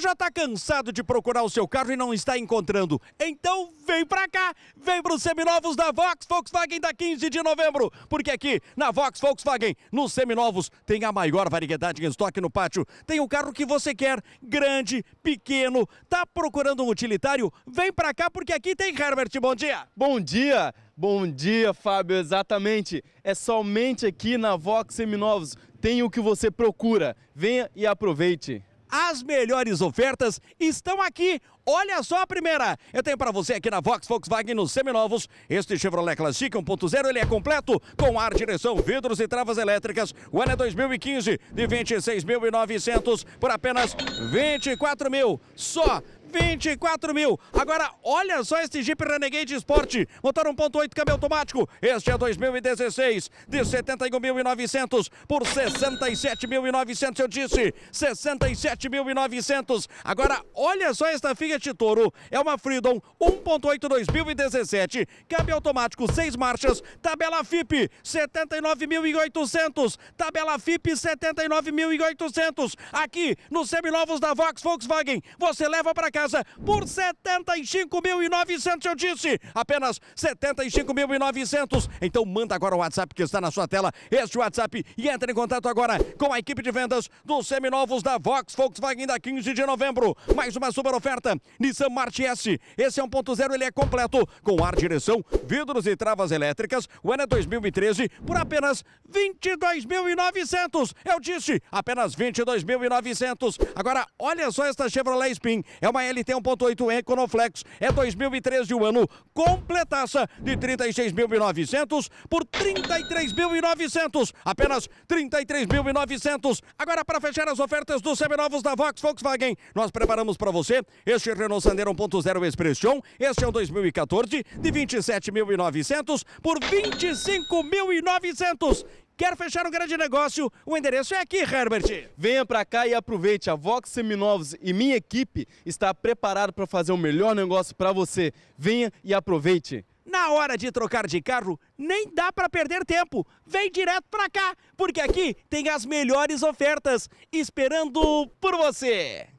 já está cansado de procurar o seu carro e não está encontrando, então vem para cá, vem para os seminovos da Vox Volkswagen da 15 de novembro, porque aqui na Vox Volkswagen, nos seminovos, tem a maior variedade em estoque no pátio. Tem o carro que você quer, grande, pequeno, tá procurando um utilitário? Vem para cá porque aqui tem Herbert. Bom dia. Bom dia. Bom dia, Fábio. Exatamente. É somente aqui na Vox Seminovos. Tem o que você procura. Venha e aproveite. As melhores ofertas estão aqui. Olha só a primeira. Eu tenho para você aqui na Vox Volkswagen nos seminovos. Este Chevrolet Classic 1.0, ele é completo com ar, direção, vidros e travas elétricas. O ano é 2015 de 26.900 por apenas 24 mil. Só 24 mil. Agora, olha só este Jeep Renegade Sport. Motor 1.8, câmbio automático. Este é 2016, de 71.900 por 67.900, eu disse. 67.900. Agora, olha só esta Fiat Toro. É uma Freedom 1.8 2017, câmbio automático, 6 marchas, tabela FIP 79.800, tabela FIP 79.800. Aqui, nos seminovos da Vox Volkswagen, você leva para cá casa por 75.900, eu disse, apenas 75.900. Então manda agora o WhatsApp que está na sua tela, este WhatsApp, e entre em contato agora com a equipe de vendas dos seminovos da Vox Volkswagen da 15 de novembro. Mais uma super oferta, Nissan March S. Esse é um ponto zero ele é completo, com ar, direção, vidros e travas elétricas, o ano é 2013, por apenas 22.900. Eu disse, apenas 22.900. Agora, olha só esta Chevrolet Spin, é uma LT 1.8 Econoflex é 2013 o ano completaça de 36.900 por 33.900, apenas 33.900. Agora para fechar as ofertas dos seminovos da Vox Volkswagen, nós preparamos para você este Renault Sandero 1.0 Expression, este é um 2014 de 27.900 por 25.900 Quer fechar um grande negócio? O endereço é aqui, Herbert. Venha para cá e aproveite. A Vox Seminovos e minha equipe está preparada para fazer o melhor negócio para você. Venha e aproveite. Na hora de trocar de carro, nem dá para perder tempo. Vem direto para cá, porque aqui tem as melhores ofertas esperando por você.